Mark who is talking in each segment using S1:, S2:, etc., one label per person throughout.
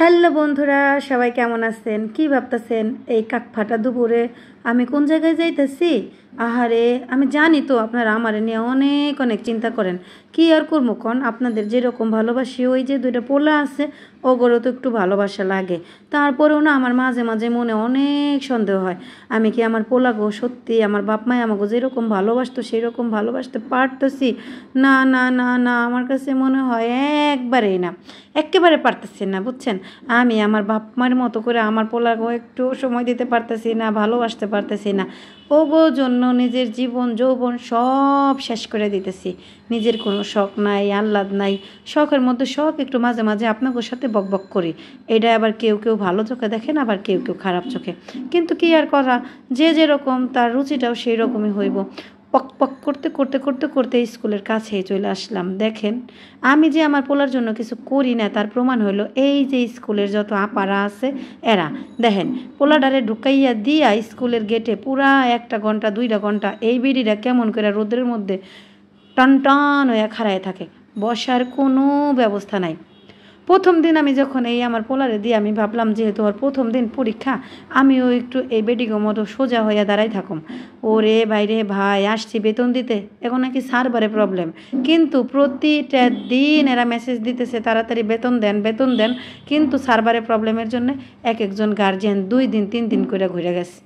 S1: hello বন্ধুরা সবাই কেমন আছেন কি ভাবতেছেন এই কাকফাটা দুপুরে আমি কোন জায়গায় যাইতেছি আহারে আমি জানি তো আপনারা আমার নিয়ে অনেক অনেক চিন্তা করেন কি আর করবো কন আপনাদের যেরকম ভালোবাসি ওই যে দুইটা পোলা আছে ওগরও তো একটু ভালোবাসা লাগে তারপরেও না আমার মাঝে মাঝে মনে অনেক সন্দেহ হয় আমি কি আমার পোলাগো সত্যি আমার বাপ মায় আমাকে যেরকম ভালোবাসতো সেইরকম ভালোবাসতে পারতেছি না না না না আমার কাছে মনে হয় একবারেই না একেবারে পারতেছেন না বুঝছেন আমি আমার বাপ মার মতো করে আমার পোলাকেও একটু সময় দিতে পারতেছি না ভালোবাসতে পারতেছি না ওগো জন্য নিজের জীবন যৌবন সব শেষ করে দিতেছি নিজের কোনো শখ নাই আহ্লাদ নাই শখের মধ্যে শখ একটু মাঝে মাঝে আপনাদের সাথে বকবক করি এটা আবার কেউ কেউ ভালো চোখে দেখেন আবার কেউ কেউ খারাপ চোখে কিন্তু কি আর করা যে যেরকম তার রুচিটাও সেই রকমই হইব পক পক করতে করতে করতে করতে স্কুলের কাছে চলে আসলাম দেখেন আমি যে আমার পোলার জন্য কিছু করি না তার প্রমাণ হলো এই যে স্কুলের যত আপারা আছে এরা দেখেন পোলাডারে ঢুকাইয়া দিয়া স্কুলের গেটে পুরা একটা ঘন্টা দুইটা ঘন্টা এই বিড়িটা কেমন করে রোদ্রের মধ্যে টান টান হয়ে খাড়ায় থাকে বসার কোনো ব্যবস্থা নাই প্রথম দিন আমি যখন এই আমার পোলারে দিয়ে আমি ভাবলাম যেহেতু ওর প্রথম দিন পরীক্ষা আমিও একটু এই বেডিগো মতো সোজা হইয়া দাঁড়াই থাকুম ওরে বাইরে ভাই আসছি বেতন দিতে এখন নাকি সার্ভারে প্রবলেম কিন্তু প্রতিটা দিন এরা মেসেজ দিতেছে তাড়াতাড়ি বেতন দেন বেতন দেন কিন্তু সারবারে প্রবলেমের জন্য এক একজন গার্জিয়ান দুই দিন তিন দিন করে ঘুরে গেছে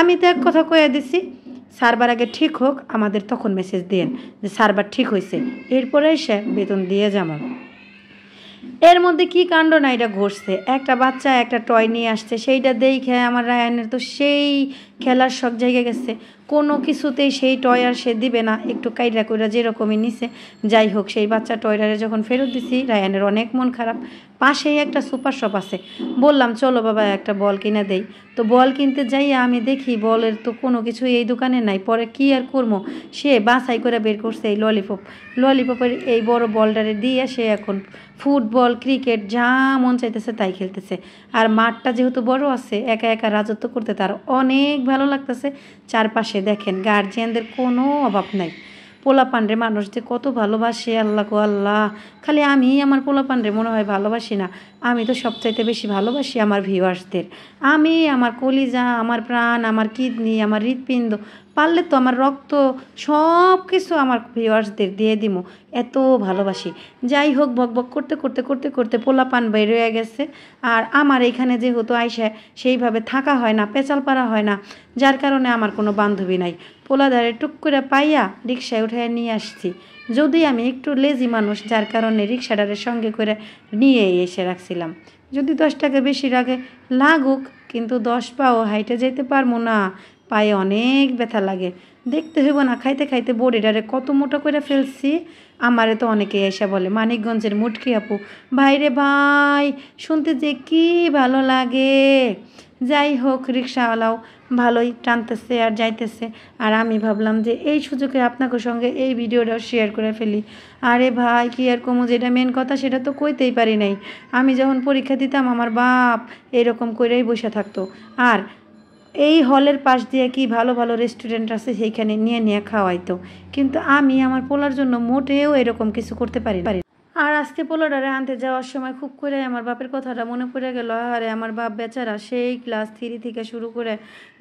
S1: আমি তো এক কথা কয়ে দিছি সারবার আগে ঠিক হোক আমাদের তখন মেসেজ দিয়ে যে সারবার ঠিক হয়েছে এরপরে সে বেতন দিয়ে যাবো এর মধ্যে কি কাণ্ড না এটা ঘটছে একটা বাচ্চা একটা টয় নিয়ে আসছে সেইটা দেখে আমার রায়ানের তো সেই খেলার সব জায়গায় গেছে কোনো কিছুতেই সেই টয় আর সে দিবে না একটু কাইরা কইরা যেরকমই নিছে যাই হোক সেই বাচ্চা টয়টারে যখন ফেরত দিছি রায়ানের অনেক মন খারাপ পাশেই একটা সুপার শপ আছে বললাম চলো বাবা একটা বল কিনে দেই তো বল কিনতে যাইয়া আমি দেখি বলের তো কোনো কিছু এই দোকানে নাই পরে কি আর করবো সে বাছাই করে বের করছে এই ললিপপ ললিপপের এই বড় বলটারে দিয়ে সে এখন ফুটবল ক্রিকেট যা মন চাইতেছে তাই খেলতেছে আর মাঠটা যেহেতু বড় আছে একা একা রাজত্ব করতে তার অনেক ভালো লাগতেছে চারপাশে দেখেন গার্জিয়ানদের কোনো অভাব নাই পোলা পান্ডে মানুষ যে কত ভালোবাসে আল্লাহ গো আল্লাহ খালি আমি আমার পোলা পান্ডে মনে হয় ভালোবাসি না আমি তো সবচাইতে বেশি ভালোবাসি আমার ভিউয়ার্সদের আমি আমার কলিজা আমার প্রাণ আমার কিডনি আমার হৃৎপিণ্ড পারলে তো আমার রক্ত সব কিছু আমার ভিউয়ার্সদের দিয়ে দিব এত ভালোবাসি যাই হোক বক বক করতে করতে করতে করতে পোলাপান হয়ে গেছে আর আমার এখানে যেহেতু আইসা সেইভাবে থাকা হয় না পেঁচাল পারা হয় না যার কারণে আমার কোনো বান্ধবী নাই পোলাদারে টুক করে পাইয়া রিক্সায় উঠে নিয়ে আসছি যদি আমি একটু লেজি মানুষ যার কারণে রিক্সাটারের সঙ্গে করে নিয়ে এসে রাখছিলাম যদি দশ টাকা বেশি রাখে লাগুক কিন্তু দশ পাও হাইটে যেতে পারবো না পায়ে অনেক ব্যথা লাগে দেখতে হইব না খাইতে খাইতে বড়িটারে কত মোটা করে ফেলছি আমারে তো অনেকেই এসে বলে মানিকগঞ্জের মুটকি আপু ভাইরে ভাই শুনতে যে কি ভালো লাগে যাই হোক রিক্সাওয়ালাও ভালোই টানতেছে আর যাইতেছে আর আমি ভাবলাম যে এই সুযোগে আপনাকে সঙ্গে এই ভিডিওটাও শেয়ার করে ফেলি আরে ভাই কি আর কমু যেটা মেন কথা সেটা তো কইতেই পারি নাই আমি যখন পরীক্ষা দিতাম আমার বাপ এরকম করেই বসে থাকতো আর এই হলের পাশ দিয়ে কি ভালো ভালো রেস্টুরেন্ট আছে সেইখানে নিয়ে নিয়ে খাওয়াইতো কিন্তু আমি আমার পোলার জন্য মোটেও এরকম কিছু করতে পারি আর আজকে পোলোডারে আনতে যাওয়ার সময় খুব করে আমার বাপের কথাটা মনে পড়ে গেল আরে আমার বাপ বেচারা সেই ক্লাস থ্রি থেকে শুরু করে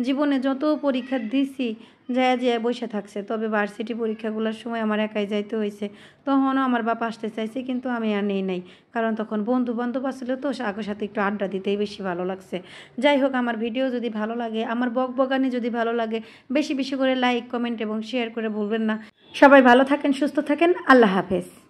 S1: জীবনে যত পরীক্ষা দিছি যায় যায় বসে থাকছে তবে ভার্সিটি পরীক্ষাগুলোর সময় আমার একাই যাইতে হয়েছে তখনও আমার বাপ আসতে চাইছে কিন্তু আমি আর নেই নাই কারণ তখন বন্ধু বান্ধব আসলে তো আগের সাথে একটু আড্ডা দিতেই বেশি ভালো লাগছে যাই হোক আমার ভিডিও যদি ভালো লাগে আমার বক বগানি যদি ভালো লাগে বেশি বেশি করে লাইক কমেন্ট এবং শেয়ার করে বলবেন না সবাই ভালো থাকেন সুস্থ থাকেন আল্লাহ হাফেজ